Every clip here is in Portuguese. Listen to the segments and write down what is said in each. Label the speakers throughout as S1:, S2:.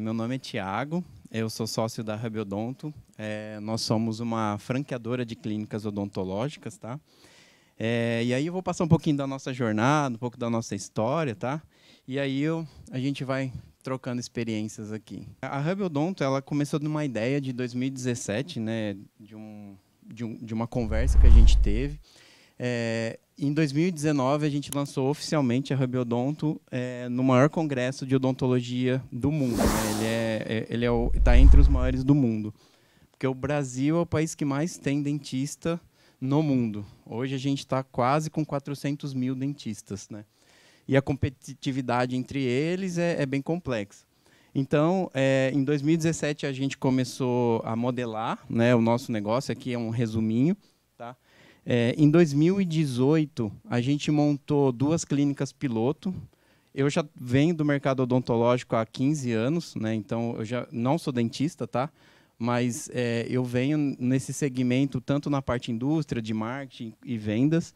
S1: meu nome é Tiago, eu sou sócio da Rabiodonto. É, nós somos uma franqueadora de clínicas odontológicas, tá? É, e aí eu vou passar um pouquinho da nossa jornada, um pouco da nossa história, tá? E aí eu, a gente vai trocando experiências aqui. A Rabiodonto, ela começou de uma ideia de 2017, né? De, um, de, um, de uma conversa que a gente teve. É, em 2019 a gente lançou oficialmente a Hub Odonto é, no maior congresso de odontologia do mundo. Né? Ele é, é ele é está entre os maiores do mundo, porque o Brasil é o país que mais tem dentista no mundo. Hoje a gente está quase com 400 mil dentistas, né? E a competitividade entre eles é, é bem complexa. Então, é, em 2017 a gente começou a modelar, né, o nosso negócio. Aqui é um resuminho. É, em 2018, a gente montou duas clínicas piloto. Eu já venho do mercado odontológico há 15 anos, né? então eu já não sou dentista, tá? mas é, eu venho nesse segmento tanto na parte indústria, de marketing e vendas.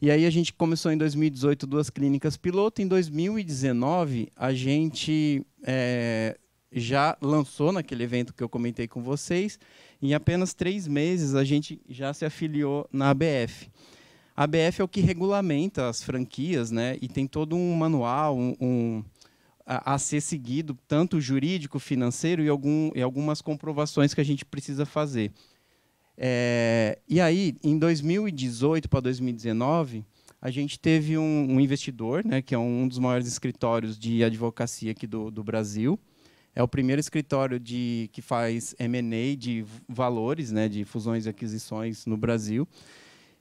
S1: E aí a gente começou em 2018 duas clínicas piloto. Em 2019, a gente é, já lançou naquele evento que eu comentei com vocês. Em apenas três meses, a gente já se afiliou na ABF. A ABF é o que regulamenta as franquias, né? E tem todo um manual, um, um a, a, ser seguido, tanto jurídico, financeiro e, algum, e algumas comprovações que a gente precisa fazer. É, e aí, em 2018 para 2019, a gente teve um, um, investidor, né, que é um dos maiores escritórios de advocacia aqui do, do Brasil, é o primeiro escritório de, que faz M&A de valores, né, de fusões e aquisições no Brasil.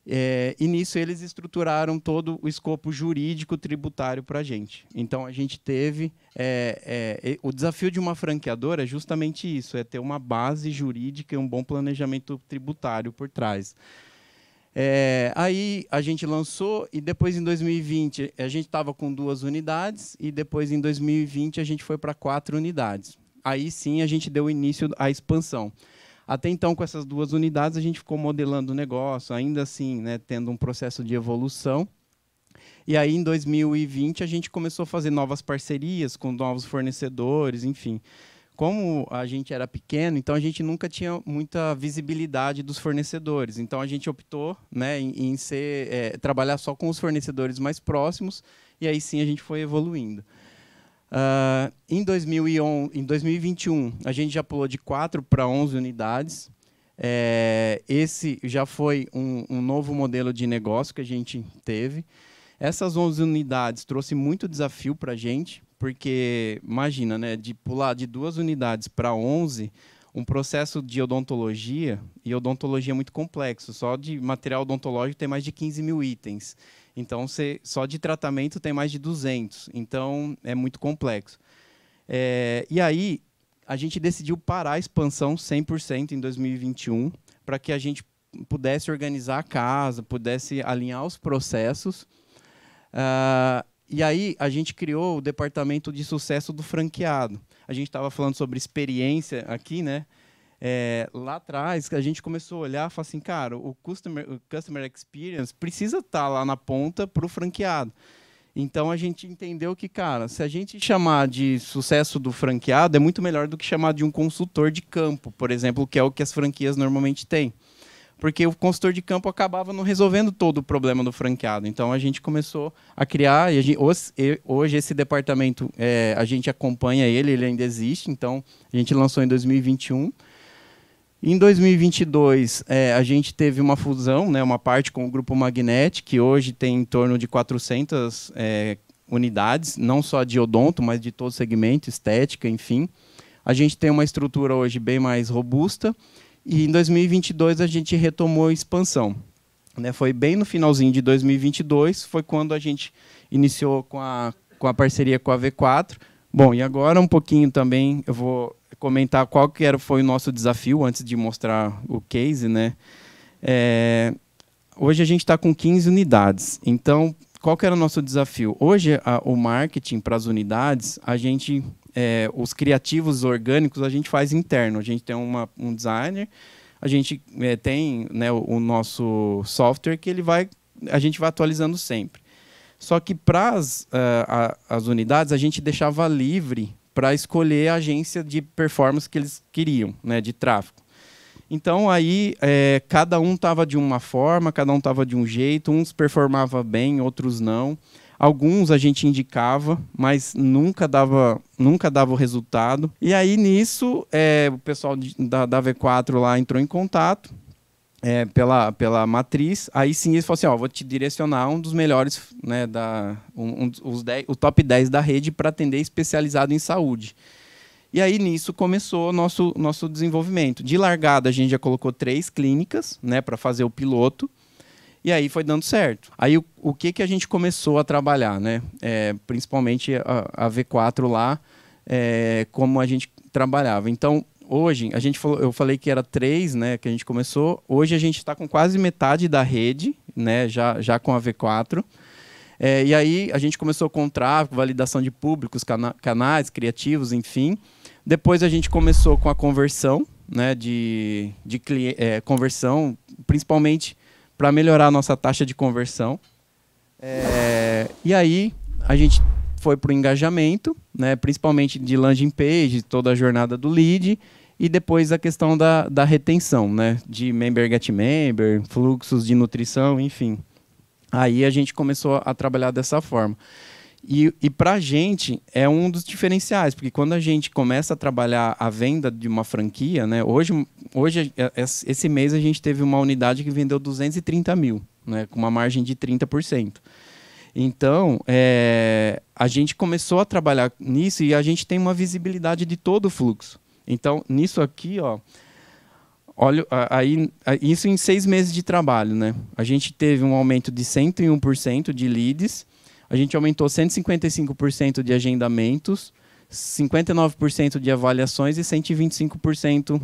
S1: É, e nisso eles estruturaram todo o escopo jurídico tributário para a gente. Então a gente teve. É, é, o desafio de uma franqueadora é justamente isso: é ter uma base jurídica e um bom planejamento tributário por trás. É, aí a gente lançou e depois em 2020 a gente estava com duas unidades e depois em 2020 a gente foi para quatro unidades. Aí sim a gente deu início à expansão. Até então, com essas duas unidades, a gente ficou modelando o negócio, ainda assim, né, tendo um processo de evolução. E aí, em 2020, a gente começou a fazer novas parcerias com novos fornecedores, enfim como a gente era pequeno, então a gente nunca tinha muita visibilidade dos fornecedores. Então a gente optou né, em, em ser, é, trabalhar só com os fornecedores mais próximos e aí sim a gente foi evoluindo. Uh, em, 2001, em 2021, a gente já pulou de 4 para 11 unidades. É, esse já foi um, um novo modelo de negócio que a gente teve. Essas 11 unidades trouxe muito desafio para a gente, porque imagina, né, de pular de duas unidades para 11, um processo de odontologia, e odontologia é muito complexo, só de material odontológico tem mais de 15 mil itens. Então, você, só de tratamento tem mais de 200. Então, é muito complexo. É, e aí, a gente decidiu parar a expansão 100% em 2021, para que a gente pudesse organizar a casa, pudesse alinhar os processos Uh, e aí a gente criou o departamento de sucesso do franqueado. A gente estava falando sobre experiência aqui, né? É, lá atrás a gente começou a olhar e falou assim, cara, o customer, o customer experience precisa estar tá lá na ponta para o franqueado. Então a gente entendeu que, cara, se a gente chamar de sucesso do franqueado, é muito melhor do que chamar de um consultor de campo, por exemplo, que é o que as franquias normalmente têm porque o consultor de campo acabava não resolvendo todo o problema do franqueado. Então a gente começou a criar, e a gente, hoje, esse departamento é, a gente acompanha ele, ele ainda existe, então a gente lançou em 2021. Em 2022, é, a gente teve uma fusão, né, uma parte com o Grupo Magnet, que hoje tem em torno de 400 é, unidades, não só de odonto, mas de todo segmento, estética, enfim. A gente tem uma estrutura hoje bem mais robusta e em 2022 a gente retomou a expansão. Né? Foi bem no finalzinho de 2022, foi quando a gente iniciou com a, com a parceria com a V4. Bom, e agora um pouquinho também eu vou comentar qual que era, foi o nosso desafio antes de mostrar o case. Né? É, hoje a gente está com 15 unidades. Então, qual que era o nosso desafio? Hoje, a, o marketing para as unidades, a gente é, os criativos orgânicos a gente faz interno. A gente tem uma, um designer, a gente é, tem né, o, o, nosso software que ele vai, a gente vai atualizando sempre. Só que para as, uh, é, as unidades a gente deixava livre para escolher a agência de performance que eles queriam, né, de tráfego. Então aí é, cada um tava de uma forma, cada um tava de um jeito, uns performava bem, outros não. Alguns a gente indicava, mas nunca dava, nunca dava o resultado. E aí nisso, é, o pessoal da, da V4 lá entrou em contato. É, pela, pela matriz, aí sim eles falaram assim, ó, vou te direcionar um dos melhores, né, da, um, um, os dez, o top 10 da rede para atender especializado em saúde. E aí nisso começou nosso nosso desenvolvimento. De largada a gente já colocou três clínicas, né, para fazer o piloto. E aí foi dando certo. Aí o, o que, que a gente começou a trabalhar, né? É, principalmente a, a, V4 lá, é, como a gente trabalhava. Então, hoje, a gente falou, eu falei que era três, né? Que a gente começou. Hoje a gente está com quase metade da rede, né? Já, já com a V4. É, e aí a gente começou com tráfego, validação de públicos, cana canais, criativos, enfim. Depois a gente começou com a conversão, né? De, de é, conversão, principalmente para melhorar a nossa taxa de conversão. É, e aí a gente foi para o engajamento, né, principalmente de landing page, toda a jornada do lead, e depois a questão da, da retenção, né, de member get member, fluxos de nutrição, enfim. Aí a gente começou a trabalhar dessa forma. E, e para a gente é um dos diferenciais, porque quando a gente começa a trabalhar a venda de uma franquia, né, hoje hoje, é, é, esse mês, a gente teve uma unidade que vendeu 230 mil, né, com uma margem de 30%. Então, é, a gente começou a trabalhar nisso e a gente tem uma visibilidade de todo o fluxo. Então, nisso aqui, ó, olha, aí, isso em seis meses de trabalho, né? A gente teve um aumento de 101% de leads, a gente aumentou 155% de agendamentos, 59% de avaliações e 125%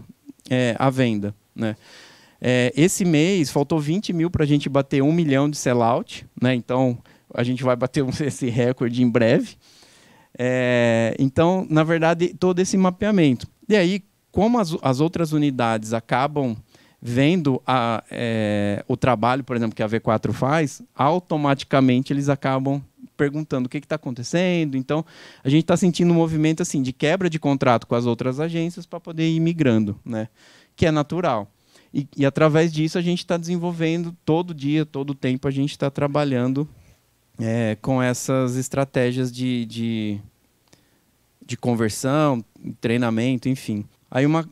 S1: é, à venda. Né? É, esse mês faltou 20 mil para a gente bater um milhão de sellout, né? então a gente vai bater esse recorde em breve. É, então, na verdade, todo esse mapeamento. E aí, como as, as outras unidades acabam vendo a, é, o trabalho, por exemplo, que a V4 faz, automaticamente eles acabam perguntando o que está acontecendo. Então, a gente está sentindo um movimento assim de quebra de contrato com as outras agências para poder ir migrando, né? que é natural. E, e através disso a gente está desenvolvendo todo dia, todo tempo, a gente está trabalhando é, com essas estratégias de, de, de conversão, treinamento, enfim. Aí uma,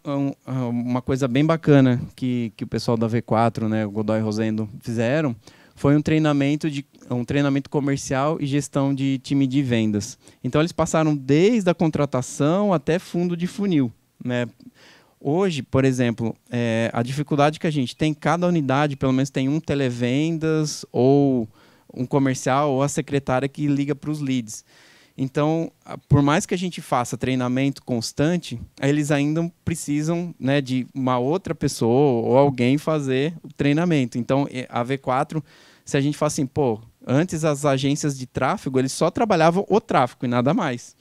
S1: uma coisa bem bacana que, que o pessoal da V4, né, o Godoy Rosendo, fizeram foi um treinamento de um treinamento comercial e gestão de time de vendas. Então eles passaram desde a contratação até fundo de funil. Né? Hoje, por exemplo, é, a dificuldade que a gente tem, cada unidade pelo menos tem um televendas ou um comercial ou a secretária que liga para os leads. Então, por mais que a gente faça treinamento constante, eles ainda precisam né, de uma outra pessoa ou alguém fazer o treinamento. Então, a V4, se a gente fala assim, pô, antes as agências de tráfego, eles só trabalhavam o tráfego e nada mais.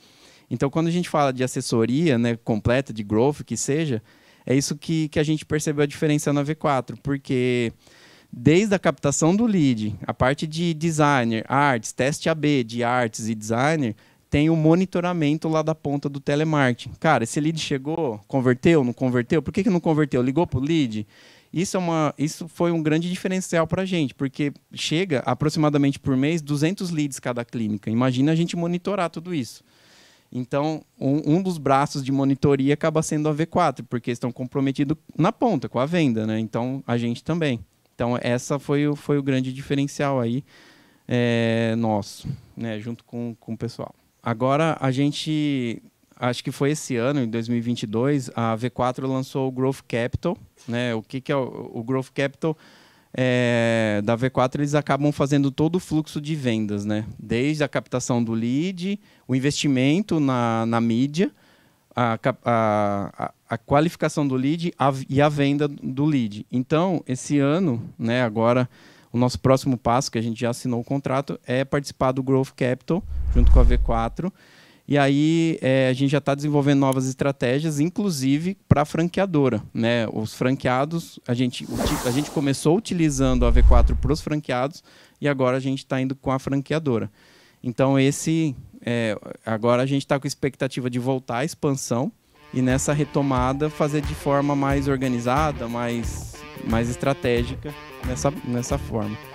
S1: Então, quando a gente fala de assessoria né, completa, de growth, que seja, é isso que, que a gente percebeu a diferença na V4, porque desde a captação do lead, a parte de designer, artes, teste AB de artes e designer, tem o um monitoramento lá da ponta do telemarketing. Cara, esse lead chegou, converteu, não converteu? Por que, que não converteu? Ligou para o lead? Isso, é uma, isso foi um grande diferencial para a gente, porque chega aproximadamente por mês 200 leads cada clínica. Imagina a gente monitorar tudo isso. Então, um, um, dos braços de monitoria acaba sendo a V4, porque estão comprometidos na ponta, com a venda, né? Então, a gente também. Então, essa foi o, foi o grande diferencial aí é, nosso, né, junto com, com o pessoal. Agora, a gente, acho que foi esse ano, em 2022, a V4 lançou o Growth Capital. Né? O que, que é o, o Growth Capital? É, da V4 eles acabam fazendo todo o fluxo de vendas, né? Desde a captação do lead, o investimento na, na mídia, a, a, a qualificação do lead e a venda do lead. Então, esse ano, né, agora, o nosso próximo passo, que a gente já assinou o contrato, é participar do Growth Capital, junto com a V4. E aí é, a gente já está desenvolvendo novas estratégias, inclusive para a franqueadora. Né? Os franqueados, a gente, a gente começou utilizando a V4 para os franqueados e agora a gente está indo com a franqueadora. Então esse é, agora a gente está com expectativa de voltar à expansão e nessa retomada fazer de forma mais organizada, mais, mais estratégica nessa, nessa forma.